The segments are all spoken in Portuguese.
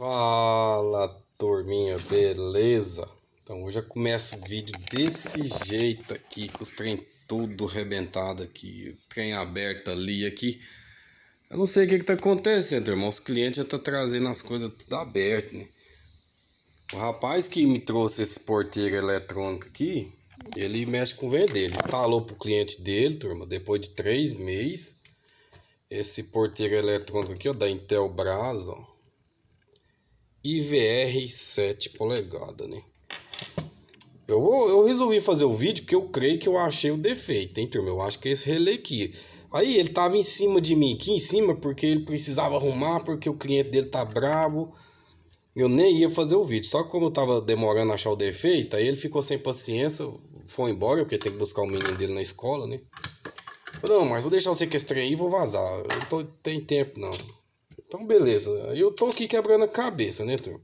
Fala turminha, beleza? Então hoje já começa o vídeo desse jeito aqui, com os trem tudo arrebentado aqui, o trem aberto ali aqui. Eu não sei o que que tá acontecendo, irmão, os clientes já tá trazendo as coisas tudo aberto, né? O rapaz que me trouxe esse porteiro eletrônico aqui, ele mexe com vender, ele instalou pro cliente dele, turma, depois de três meses. Esse porteiro eletrônico aqui, ó, da Intelbras, ó IVR 7 polegada, né? Eu, vou, eu resolvi fazer o vídeo porque eu creio que eu achei o defeito, hein, turma? Eu acho que é esse relé aqui. Aí ele tava em cima de mim, aqui em cima, porque ele precisava arrumar, porque o cliente dele tá bravo. Eu nem ia fazer o vídeo, só que como eu tava demorando a achar o defeito, aí ele ficou sem paciência, foi embora, porque tem que buscar o menino dele na escola, né? Não, mas vou deixar você que aí e vou vazar. Eu não tô, tem tempo, não. Então, beleza. Aí eu tô aqui quebrando a cabeça, né, turma?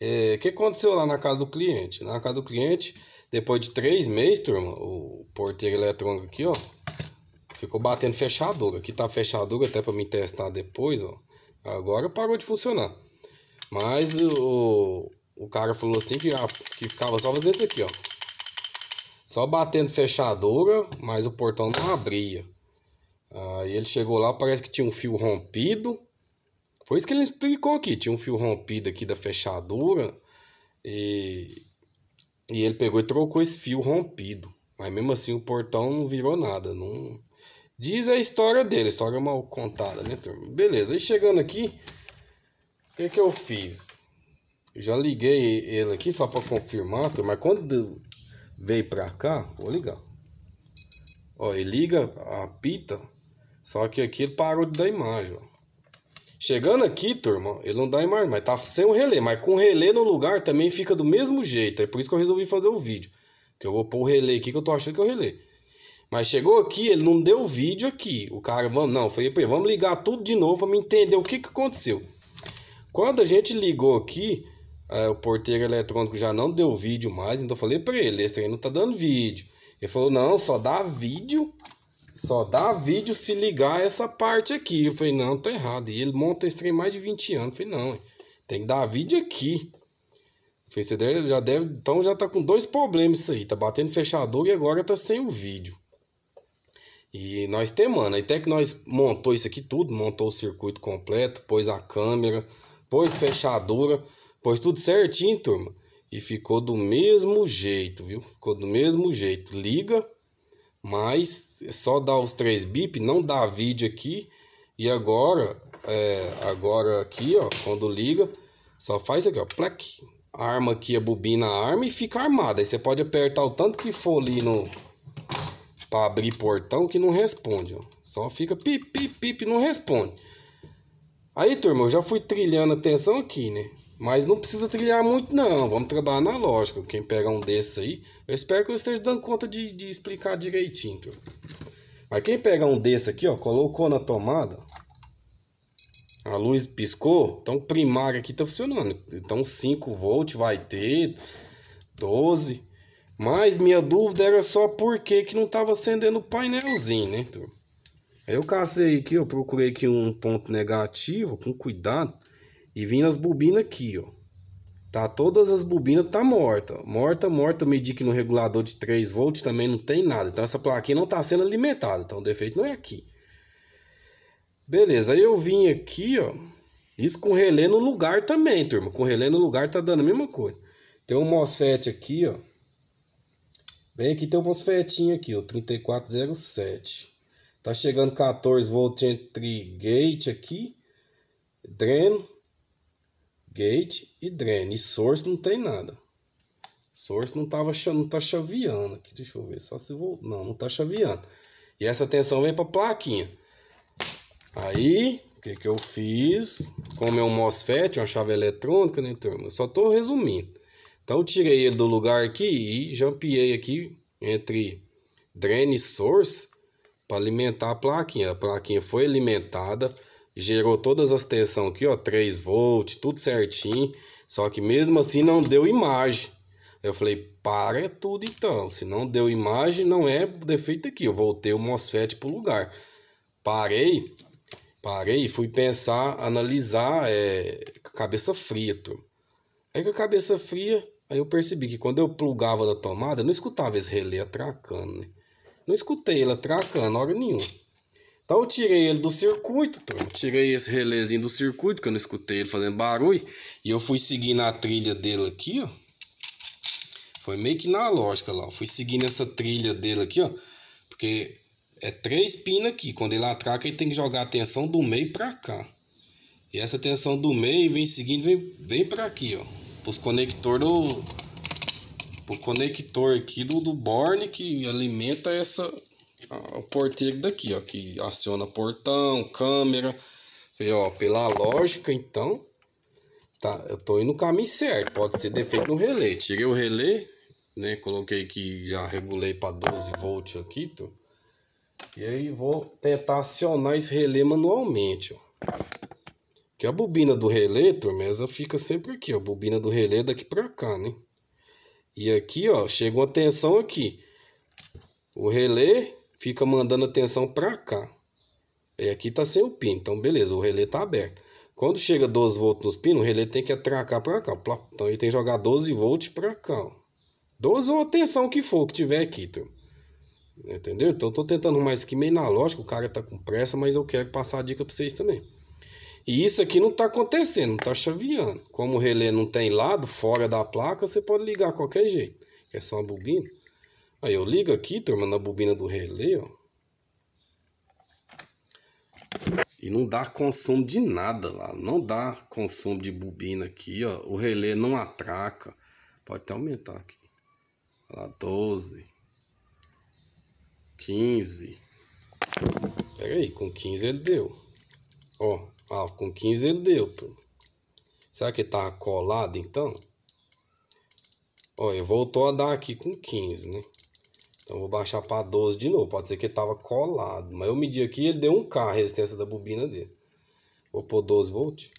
É, o que aconteceu lá na casa do cliente? Na casa do cliente, depois de três meses, turma, o porteiro eletrônico aqui, ó, ficou batendo fechadura. Aqui tá fechadura até para me testar depois, ó. Agora parou de funcionar. Mas o, o cara falou assim que, ah, que ficava só fazendo isso aqui, ó. Só batendo fechadura, mas o portão não abria. Aí ele chegou lá, parece que tinha um fio rompido. Foi isso que ele explicou aqui. Tinha um fio rompido aqui da fechadura. E, e ele pegou e trocou esse fio rompido. Mas mesmo assim o portão não virou nada. Não... Diz a história dele, história mal contada, né, turma? Beleza, aí chegando aqui, o que, que eu fiz? Eu já liguei ele aqui só para confirmar, turma. Mas quando veio pra cá, vou ligar. Ó, ele liga, apita. Só que aqui ele parou de dar imagem. Ó. Chegando aqui, turma, ele não dá imagem, mas tá sem o relé. Mas com o relé no lugar também fica do mesmo jeito. É por isso que eu resolvi fazer o vídeo. Que eu vou pôr o relé aqui que eu tô achando que é o relé. Mas chegou aqui, ele não deu vídeo aqui. O cara, vamos, não, falei ele, vamos ligar tudo de novo pra me entender o que que aconteceu. Quando a gente ligou aqui, é, o porteiro eletrônico já não deu vídeo mais, então eu falei pra ele, esse trem não tá dando vídeo. Ele falou, não, só dá vídeo só dá vídeo se ligar essa parte aqui. Eu falei, não, tá errado. E ele monta esse trem mais de 20 anos. Eu falei, não, tem que dar vídeo aqui. Eu falei, você deve, já deve. Então já tá com dois problemas isso aí. Tá batendo fechador e agora tá sem o vídeo. E nós temos, mano. Até que nós montou isso aqui tudo, montou o circuito completo, pôs a câmera, pôs fechadura, pôs tudo certinho, turma. E ficou do mesmo jeito, viu? Ficou do mesmo jeito. Liga mas é só dá os três bip, não dá vídeo aqui. E agora, é, agora aqui, ó, quando liga, só faz aqui, ó, plec. Arma aqui, a bobina a arma e fica armada. Aí você pode apertar o tanto que for ali no para abrir portão que não responde, ó. Só fica pip pip pip não responde. Aí, turma, eu já fui trilhando atenção aqui, né? Mas não precisa trilhar muito, não. Vamos trabalhar na lógica. Quem pegar um desses aí, eu espero que eu esteja dando conta de, de explicar direitinho. Mas quem pegar um desse aqui, ó, colocou na tomada, a luz piscou, então o primário aqui tá funcionando. Então 5 volts vai ter, 12. Mas minha dúvida era só por que que não tava acendendo o painelzinho, né, Então, eu casei aqui, eu procurei aqui um ponto negativo, com cuidado e vindo as bobinas aqui, ó. Tá, todas as bobinas tá morta. Morta, morta, eu medi que no regulador de 3 volts também não tem nada. Então essa plaquinha não tá sendo alimentada, então o defeito não é aqui. Beleza, aí eu vim aqui, ó. Isso com relé no lugar também, turma. Com relé no lugar tá dando a mesma coisa. Tem um MOSFET aqui, ó. Bem aqui tem um MOSFETinho aqui, ó. 3407. Tá chegando 14 volts entre gate aqui. Dreno. Gate e Drain. E Source não tem nada. Source não, tava, não tá chaveando aqui. Deixa eu ver. Só se vou. Não, não tá chaveando. E essa tensão vem pra plaquinha. Aí, o que, que eu fiz? Como é um MOSFET, uma chave eletrônica, né, turma? Eu só tô resumindo. Então, eu tirei ele do lugar aqui e jampiei aqui entre drain e source para alimentar a plaquinha. A plaquinha foi alimentada gerou todas as tensão aqui, ó, 3 volts, tudo certinho. Só que mesmo assim não deu imagem. Eu falei, para tudo então. Se não deu imagem, não é defeito aqui. Eu voltei o MOSFET pro lugar. Parei, parei e fui pensar, analisar é, cabeça fria, turma. Aí com a cabeça fria, aí eu percebi que quando eu plugava da tomada, eu não escutava esse relé atracando, né? Não escutei ele atracando hora nenhuma. Então eu tirei ele do circuito, então, tirei esse relézinho do circuito, que eu não escutei ele fazendo barulho. E eu fui seguindo a trilha dele aqui, ó. Foi meio que na lógica lá, ó. Fui seguindo essa trilha dele aqui, ó. Porque é três pinas aqui. Quando ele atraca, ele tem que jogar a tensão do meio pra cá. E essa tensão do meio vem seguindo, vem, vem pra aqui, ó. Pros conector do... Pro conector aqui do, do borne que alimenta essa o porteiro daqui, ó, que aciona portão, câmera. Falei, ó, pela lógica, então, tá, eu tô indo no caminho certo. Pode ser defeito no relé. Tirei o relé, né? Coloquei que já regulei para 12 volts aqui, tô. E aí vou tentar acionar esse relé manualmente, ó. Que a bobina do relé, turma, essa fica sempre aqui, ó. A bobina do relé é daqui pra cá, né? E aqui, ó, chega uma tensão aqui. O relé fica mandando atenção para cá. E é, aqui está sem o pino, então beleza, o relé está aberto. Quando chega 12 volts nos pinos, o relé tem que atracar para cá. Então ele tem que jogar 12 volts para cá. Ó. 12 ou a tensão que for que tiver aqui, Entendeu? Então eu tô tentando mais aqui meio na lógica, o cara tá com pressa, mas eu quero passar a dica para vocês também. E isso aqui não tá acontecendo, não tá chaveando. Como o relé não tem lado, fora da placa, você pode ligar qualquer jeito. É só uma bobina. Aí eu ligo aqui, turma, na bobina do relé, ó. E não dá consumo de nada lá, não dá consumo de bobina aqui, ó. O relé não atraca. Pode até aumentar aqui. Olha lá, 12. 15. Pera aí, com 15 ele deu. Ó, ó com 15 ele deu, turma. Será que tá colado então? Olha, voltou a dar aqui com 15, né? Então vou baixar para 12 de novo. Pode ser que ele estava colado. Mas eu medi aqui ele deu 1K a resistência da bobina dele. Vou pôr 12 volts.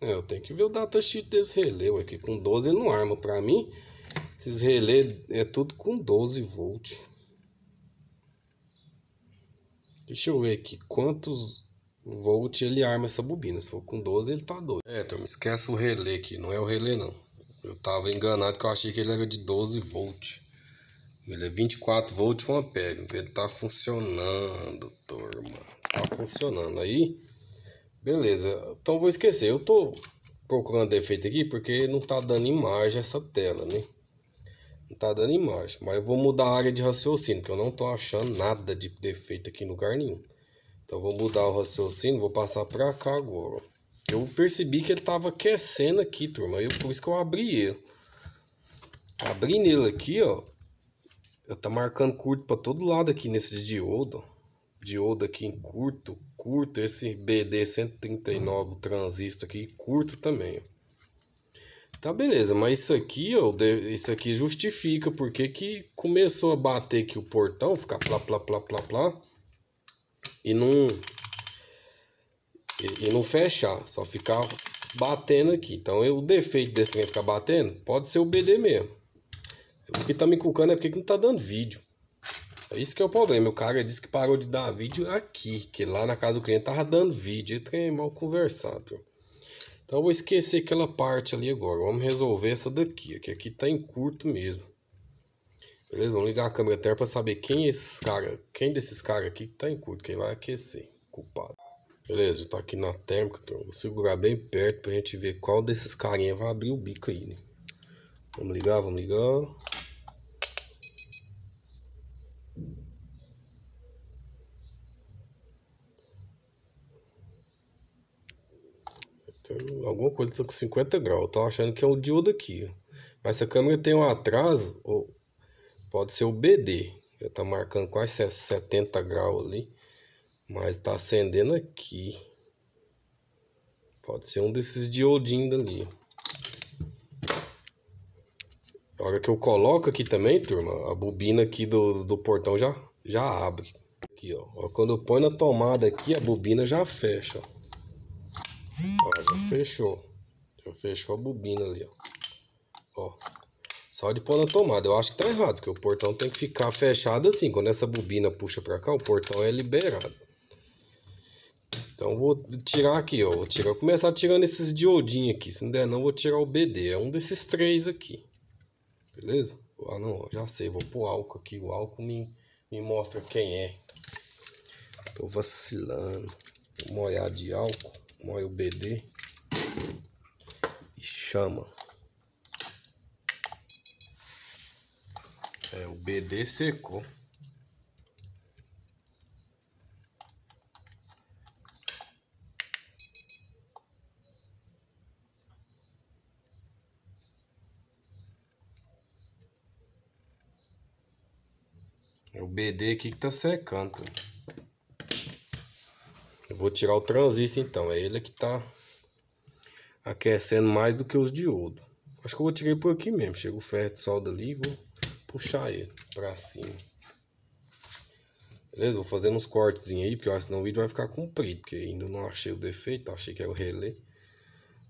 É, eu tenho que ver o datasheet desse relé aqui. Com 12 ele não arma. Para mim, esses relé é tudo com 12 volts. Deixa eu ver aqui quantos volts ele arma essa bobina. Se for com 12 ele tá doido. É, então esquece o relé aqui. Não é o relé não. Eu tava enganado que eu achei que ele era de 12 volts. Ele é 24 volts uma pega. Ele tá funcionando, turma. Tá funcionando aí. Beleza. Então vou esquecer. Eu tô procurando defeito aqui porque não tá dando imagem essa tela, né? Não tá dando imagem. Mas eu vou mudar a área de raciocínio, porque eu não tô achando nada de defeito aqui em lugar nenhum. Então vou mudar o raciocínio, vou passar pra cá agora. Eu percebi que ele estava aquecendo aqui, turma. Eu, por isso que eu abri ele. Abri nele aqui, ó. Eu tá marcando curto para todo lado aqui nesses diodo. Diodo aqui em curto, curto. Esse BD139 transistor aqui curto também, Tá beleza, mas isso aqui, ó, isso aqui justifica porque que começou a bater aqui o portão, ficar plá, plá, plá, plá, plá, e não, e, e não fechar, só ficar batendo aqui. Então, eu, o defeito desse trem ficar batendo pode ser o BD mesmo. O que tá me cucando é porque não tá dando vídeo. É isso que é o problema. O cara disse que parou de dar vídeo aqui, que lá na casa do cliente tava dando vídeo. E trem é mal conversado. Então, eu vou esquecer aquela parte ali agora. Vamos resolver essa daqui, que aqui tá em curto mesmo. Beleza? Vamos ligar a câmera até para saber quem esses cara, quem desses caras aqui que tá em curto, quem vai aquecer, culpado. Beleza, tá aqui na térmica, então vou segurar bem perto pra gente ver qual desses carinha vai abrir o bico aí, né? Vamos ligar, vamos ligar. Então, alguma coisa tá com 50 graus, estou achando que é o diodo aqui, Mas Essa câmera tem um atraso, pode ser o BD, já tá marcando quase 70 graus ali. Mas tá acendendo aqui. Pode ser um desses diodinhos ali. A hora que eu coloco aqui também, turma, a bobina aqui do, do portão já, já abre. Aqui, ó. Quando eu ponho na tomada aqui, a bobina já fecha, Ó, já fechou. Já fechou a bobina ali, ó. Ó. Só de pôr na tomada. Eu acho que tá errado, porque o portão tem que ficar fechado assim. Quando essa bobina puxa pra cá, o portão é liberado. Então vou tirar aqui, ó, vou tirar, começar tirando esses diodinhos aqui, se não der não vou tirar o BD, é um desses três aqui, beleza? Ah não, já sei, vou pôr álcool aqui, o álcool me, me mostra quem é. Tô vacilando, vou molhar de álcool, molho o BD e chama. É, o BD secou. BD aqui que tá secando. Eu vou tirar o transistor então, é ele que tá aquecendo mais do que os diodos. Acho que eu vou tirar por aqui mesmo, chega o ferro de solda ali e vou puxar ele pra cima. Beleza? Vou fazer uns cortes aí, porque senão o vídeo vai ficar comprido, porque ainda não achei o defeito, tá? achei que era o relé.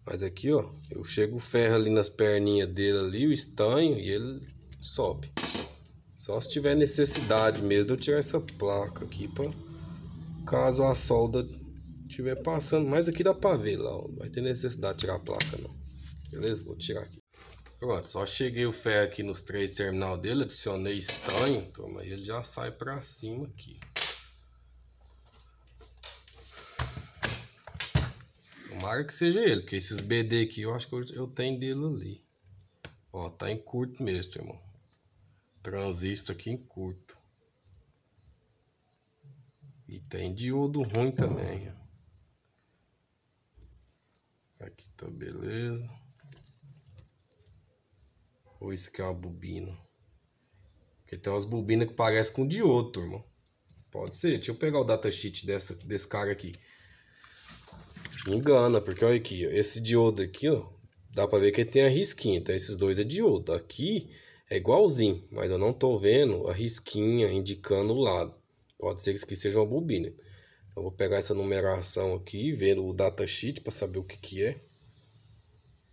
Mas aqui, ó, eu chego o ferro ali nas perninhas dele ali, o estanho, e ele sobe. Só se tiver necessidade mesmo de eu tirar essa placa aqui para caso a solda estiver passando. Mas aqui dá para ver lá, ó. não vai ter necessidade de tirar a placa não. Beleza? Vou tirar aqui. Pronto, só cheguei o ferro aqui nos três terminal dele, adicionei estanho, toma, ele já sai para cima aqui. Tomara que seja ele, porque esses BD aqui eu acho que eu, eu tenho dele ali. Ó, tá em curto mesmo, irmão. Transisto aqui em curto. E tem diodo ruim também. Aqui tá beleza. Ou isso aqui é uma bobina. Porque tem umas bobinas que parecem com diodo, turma. Pode ser. Deixa eu pegar o datasheet dessa, desse cara aqui. Engana, porque olha aqui. Esse diodo aqui, ó. Dá pra ver que ele tem a risquinha. Então esses dois é diodo. Aqui... É igualzinho, mas eu não estou vendo a risquinha indicando o lado. Pode ser que seja uma bobina. Eu vou pegar essa numeração aqui, ver o datasheet para saber o que, que é.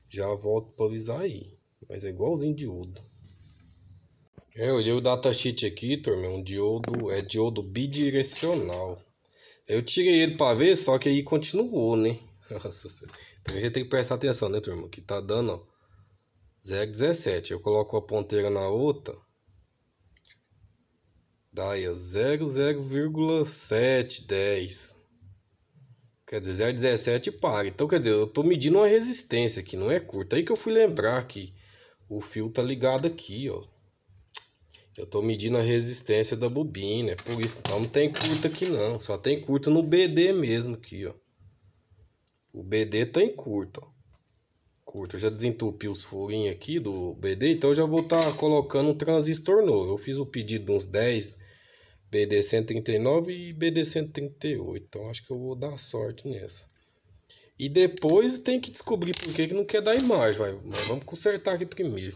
Já volto para avisar aí. Mas é igualzinho diodo. É, eu olhei o datasheet aqui, turma. É um diodo é diodo bidirecional. Eu tirei ele para ver, só que aí continuou, né? Nossa, então a gente tem que prestar atenção, né, turma? Que tá dando, ó. 0,17. Eu coloco a ponteira na outra, Daí, é aí 0,710. Quer dizer, 0,17 para. Então, quer dizer, eu estou medindo uma resistência aqui, não é curta. Aí que eu fui lembrar que o fio tá ligado aqui, ó. Eu estou medindo a resistência da bobina, é por isso. Então não tem curta aqui não, só tem curta no BD mesmo aqui, ó. O BD está em curta, ó. Curto. Eu já desentupi os furinhos aqui do BD, então eu já vou estar tá colocando um transistor novo. Eu fiz o pedido de uns 10 BD139 e BD138, então acho que eu vou dar sorte nessa. E depois tem que descobrir por que, que não quer dar imagem, vai. Mas vamos consertar aqui primeiro.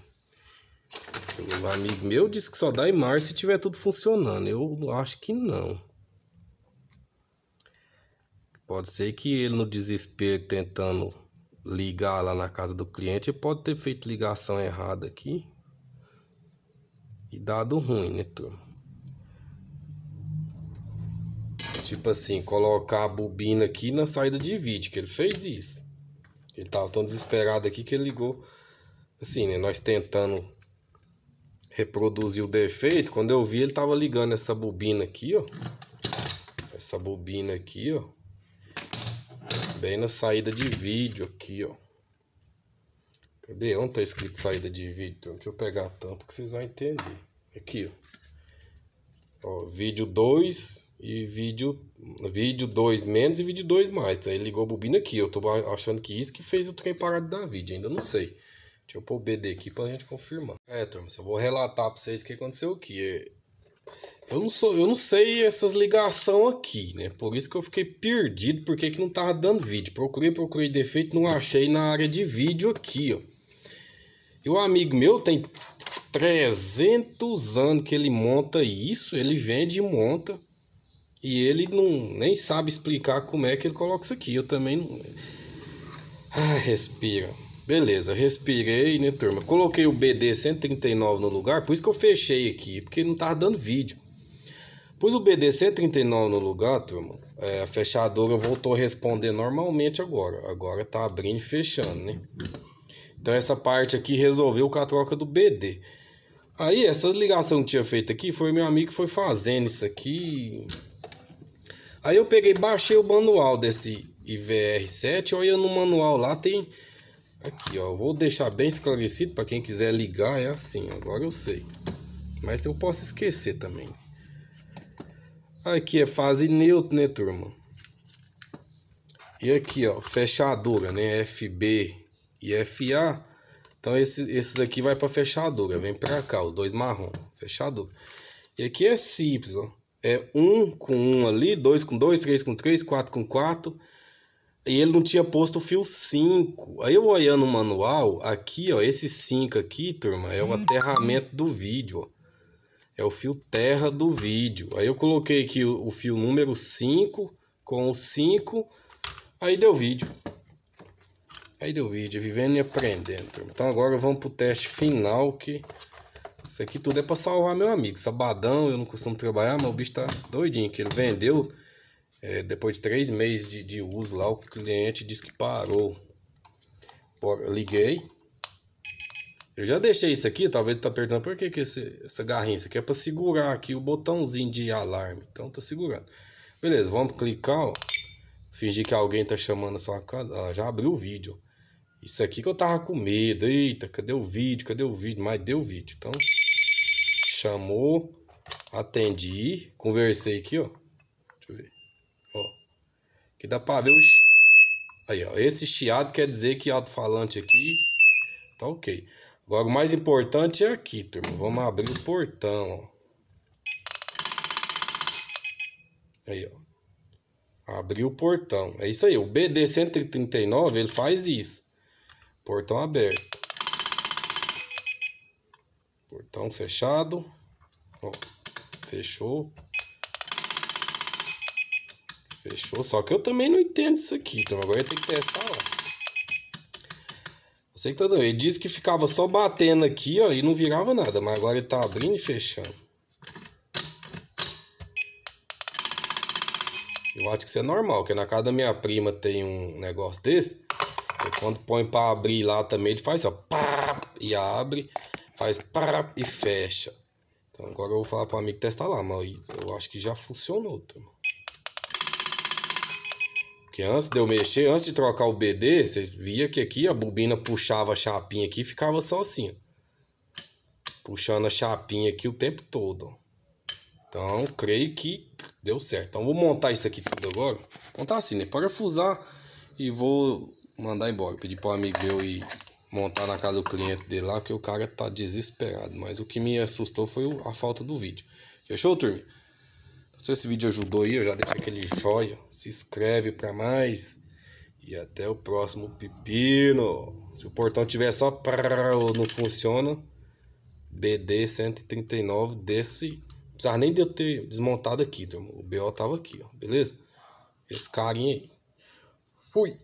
O amigo meu disse que só dá imagem se tiver tudo funcionando. Eu acho que não. Pode ser que ele no desespero tentando ligar lá na casa do cliente, pode ter feito ligação errada aqui e dado ruim, né, turma? Tipo assim, colocar a bobina aqui na saída de vídeo, que ele fez isso. Ele tava tão desesperado aqui que ele ligou. Assim, né, nós tentando reproduzir o defeito, quando eu vi ele tava ligando essa bobina aqui, ó. Essa bobina aqui, ó Bem na saída de vídeo aqui, ó. Cadê? Onde tá escrito saída de vídeo? deixa eu pegar a tampa que vocês vão entender. Aqui, ó. ó vídeo 2 e vídeo vídeo 2 menos e vídeo 2 mais. Tá? Ele ligou a bobina aqui. Eu tô achando que isso que fez o trem parar de dar vídeo. Ainda não sei. Deixa eu pôr o BD aqui pra gente confirmar. É, turma, só vou relatar pra vocês o que aconteceu aqui. É, eu não, sou, eu não sei essas ligações aqui, né? Por isso que eu fiquei perdido, porque que não tava dando vídeo. Procurei, procurei defeito, não achei na área de vídeo aqui, ó. E o amigo meu tem 300 anos que ele monta isso, ele vende e monta. E ele não nem sabe explicar como é que ele coloca isso aqui. Eu também não. Ah, respira. Beleza, respirei, né, turma? Coloquei o BD 139 no lugar, por isso que eu fechei aqui, porque não tava dando vídeo. Pus o BDC39 no lugar, turma. É, a fechadora voltou a responder normalmente agora. Agora tá abrindo e fechando, né? Então essa parte aqui resolveu com a troca do BD. Aí essa ligação que tinha feito aqui foi meu amigo que foi fazendo isso aqui. Aí eu peguei, baixei o manual desse IVR7, olha no manual lá tem aqui, ó, vou deixar bem esclarecido para quem quiser ligar, é assim, agora eu sei. Mas eu posso esquecer também. Aqui é fase neutra, né, turma? E aqui, ó, fechadura, né? FB e FA. Então, esses, esses aqui vai para fechadura. Vem para cá, os dois marrom. Fechadura. E aqui é simples, ó. É 1 um com 1 um ali, 2 com 2, 3 com 3, 4 com 4. E ele não tinha posto o fio 5. Aí eu olhando o manual, aqui, ó, esse 5 aqui, turma, é o uhum. aterramento do vídeo, ó. É o fio terra do vídeo. Aí eu coloquei aqui o, o fio número 5 com o 5. Aí deu vídeo. Aí deu vídeo, vivendo e aprendendo. Então agora vamos pro teste final que isso aqui tudo é para salvar meu amigo. Sabadão, eu não costumo trabalhar, mas o bicho tá doidinho que ele vendeu é, depois de três meses de, de uso lá, o cliente disse que parou. Bora, liguei, eu já deixei isso aqui, talvez tá perguntando por que, que esse, essa garrinha? Isso aqui é para segurar aqui o botãozinho de alarme. Então tá segurando. Beleza, vamos clicar, ó. Fingir que alguém tá chamando a sua casa. Ó, já abriu o vídeo. Isso aqui que eu tava com medo. Eita, cadê o vídeo? Cadê o vídeo? Mas deu vídeo. Então, chamou, atendi, conversei aqui, ó. Deixa eu ver. Ó. Que dá para ver os... Aí, ó. Esse chiado quer dizer que alto-falante aqui... Tá ok. Agora, o mais importante é aqui, turma. Vamos abrir o portão, ó. Aí, ó. Abriu o portão. É isso aí. O BD-139, ele faz isso. Portão aberto. Portão fechado. Ó, fechou. Fechou. Só que eu também não entendo isso aqui, então agora eu tenho que testar ó. Sei que tá doido. Ele disse que ficava só batendo aqui, ó, e não virava nada, mas agora ele tá abrindo e fechando. Eu acho que isso é normal, porque na casa da minha prima tem um negócio desse. quando põe pra abrir lá também, ele faz ó, pá, e abre, faz pá, e fecha. Então agora eu vou falar pro amigo testar lá, mas eu acho que já funcionou, turma. Porque antes de eu mexer, antes de trocar o BD, vocês via que aqui a bobina puxava a chapinha aqui e ficava só assim. Ó. Puxando a chapinha aqui o tempo todo. Então, creio que deu certo. Então, vou montar isso aqui tudo agora. Montar assim, né? Parafusar e vou mandar embora. Pedir para um amigo meu ir montar na casa do cliente dele lá, porque o cara tá desesperado. Mas o que me assustou foi a falta do vídeo. Fechou, turma? Se esse vídeo ajudou aí, eu já deixo aquele joinha, Se inscreve para mais. E até o próximo pepino. Se o portão tiver só ou não funciona, BD 139 desse. Precisar precisava nem de eu ter desmontado aqui, turma. Então, o BO tava aqui, ó. Beleza? Esse carinha aí. Fui!